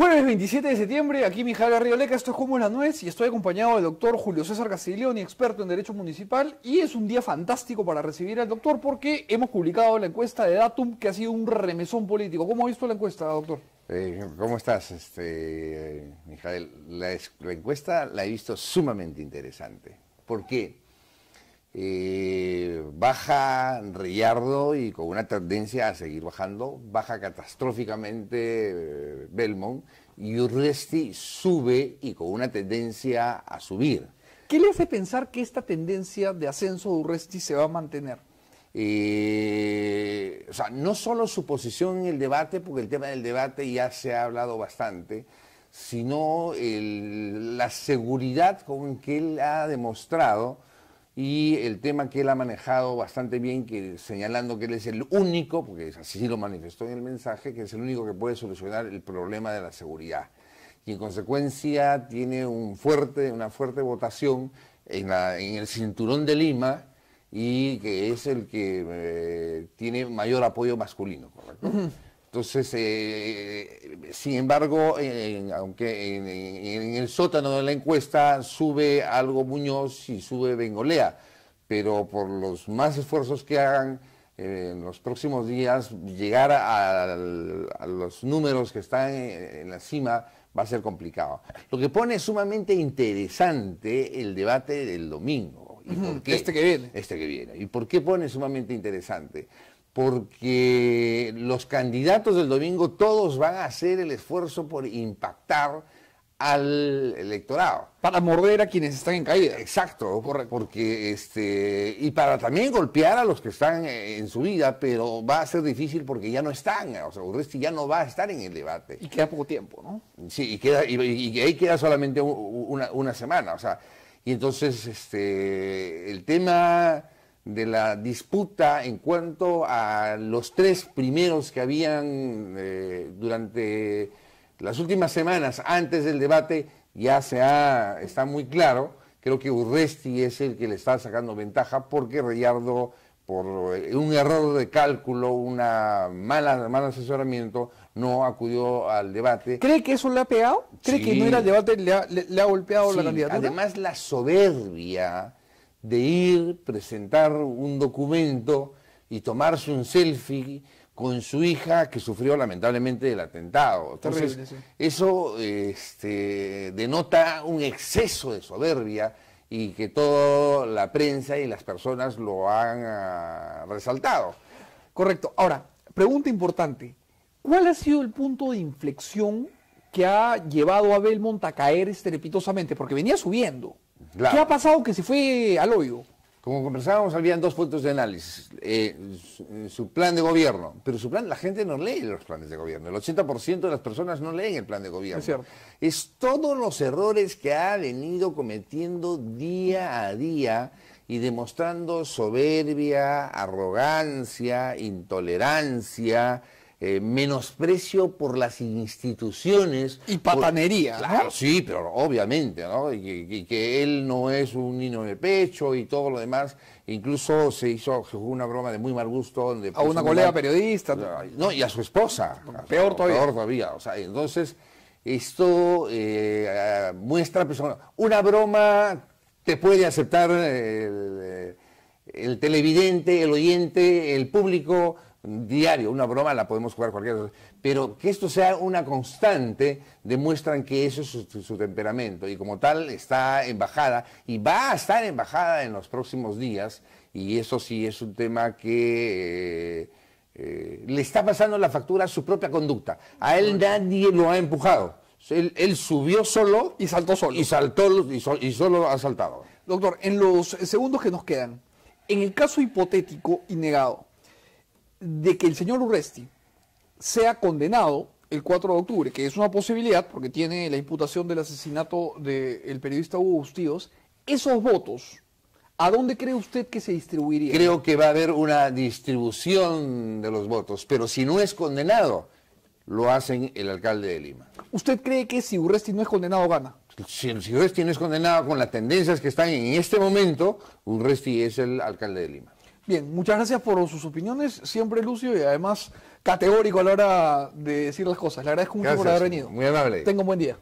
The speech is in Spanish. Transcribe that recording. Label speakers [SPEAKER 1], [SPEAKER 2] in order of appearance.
[SPEAKER 1] Jueves 27 de septiembre, aquí Mijal Arrioleca, esto es Como la Nuez y estoy acompañado del doctor Julio César Castiglioni, experto en Derecho Municipal y es un día fantástico para recibir al doctor porque hemos publicado la encuesta de Datum que ha sido un remesón político. ¿Cómo ha visto la encuesta, doctor?
[SPEAKER 2] Eh, ¿Cómo estás, este, La, la encuesta la he visto sumamente interesante. ¿Por qué? Eh, baja Riardo y con una tendencia a seguir bajando, baja catastróficamente eh, Belmont y Urresti sube y con una tendencia a subir.
[SPEAKER 1] ¿Qué le hace pensar que esta tendencia de ascenso de Urresti se va a mantener?
[SPEAKER 2] Eh, o sea, no solo su posición en el debate, porque el tema del debate ya se ha hablado bastante, sino la seguridad con que él ha demostrado y el tema que él ha manejado bastante bien, que señalando que él es el único, porque así lo manifestó en el mensaje, que es el único que puede solucionar el problema de la seguridad. Y en consecuencia tiene una fuerte votación en, el cinturón de Lima y que es el que eh, tiene mayor apoyo masculino, entonces, eh, sin embargo, aunque en, el sótano de la encuesta sube algo Muñoz y sube Bengolea, pero por los más esfuerzos que hagan eh, en los próximos días, llegar a, los números que están en, la cima va a ser complicado. Lo que pone sumamente interesante el debate del domingo. Este que viene. Este que viene. ¿Y por qué pone sumamente interesante? porque los candidatos del domingo todos van a hacer el esfuerzo por impactar al electorado. Para morder a quienes están en caída. Exacto, porque este, y para también golpear a los que están eh, en su vida, pero va a ser difícil porque ya no están, eh, o sea, Urresti ya no va a estar en el debate. Y
[SPEAKER 1] queda poco tiempo, ¿no?
[SPEAKER 2] Sí, y, queda, y, ahí queda solamente una, semana, o sea, y entonces este, el tema de la disputa en cuanto a los tres primeros que habían eh, durante las últimas semanas antes del debate ya se ha, está muy claro. Creo que Urresti es el que le está sacando ventaja porque Reyardo, por eh, un error de cálculo, una mala, mal asesoramiento, no acudió al debate. ¿Cree que eso le ha pegado? ¿Cree que no era el debate le ha, golpeado la candidatura? Además, la soberbia de ir, presentar un documento y tomarse un selfie con su hija que sufrió lamentablemente el atentado. eso este, denota un exceso de soberbia y que toda la prensa y las personas lo han ah,
[SPEAKER 1] resaltado. Correcto. Ahora, pregunta importante. ¿Cuál ha sido el punto de inflexión que ha llevado a Belmont a caer estrepitosamente? Porque venía subiendo. ¿Qué ha pasado que se fue al hoyo? Como conversábamos, habían dos puntos de análisis.
[SPEAKER 2] Eh, eh, su, plan de gobierno. Pero su plan, la gente no lee los planes de gobierno. El 80% de las personas no leen el plan de gobierno. es todos los errores que ha venido cometiendo día a día y demostrando soberbia, arrogancia, intolerancia. Eh, menosprecio por las instituciones. Y patanería. claro, sí, pero obviamente, ¿no? Y, que él no es un niño de pecho y todo lo demás. Incluso se hizo una broma de muy mal gusto. a una colega periodista. No, y a su esposa. Peor todavía. O sea, entonces, esto eh, muestra persona. Una broma te puede aceptar eh, el televidente, el oyente, el público diario, una broma la podemos jugar cualquiera, pero que esto sea una constante demuestran que eso es su, temperamento y como tal está en bajada y va a estar en bajada en los próximos días y eso sí es un tema que eh, eh, le está pasando la factura a su propia conducta. A él nadie lo ha empujado. Él, subió solo y saltó solo. Y saltó
[SPEAKER 1] y solo ha saltado. Doctor, en los segundos que nos quedan, en el caso hipotético y negado, de que el señor Urresti sea condenado el 4 de octubre, que es una posibilidad porque tiene la imputación del asesinato del periodista Hugo Bustíos, esos votos, ¿a dónde cree usted que se distribuirían? Creo que va a haber
[SPEAKER 2] una distribución de los votos, pero si no es condenado, lo hacen el alcalde de Lima. ¿Usted cree que si Urresti no es condenado, gana? si Urresti no es condenado con las tendencias que están en este momento, Urresti es el alcalde de Lima.
[SPEAKER 1] Bien, muchas gracias por sus opiniones, siempre Lucio y además categórico a la hora de decir las cosas. Le agradezco mucho por haber venido. Muy amable. tengo un buen día.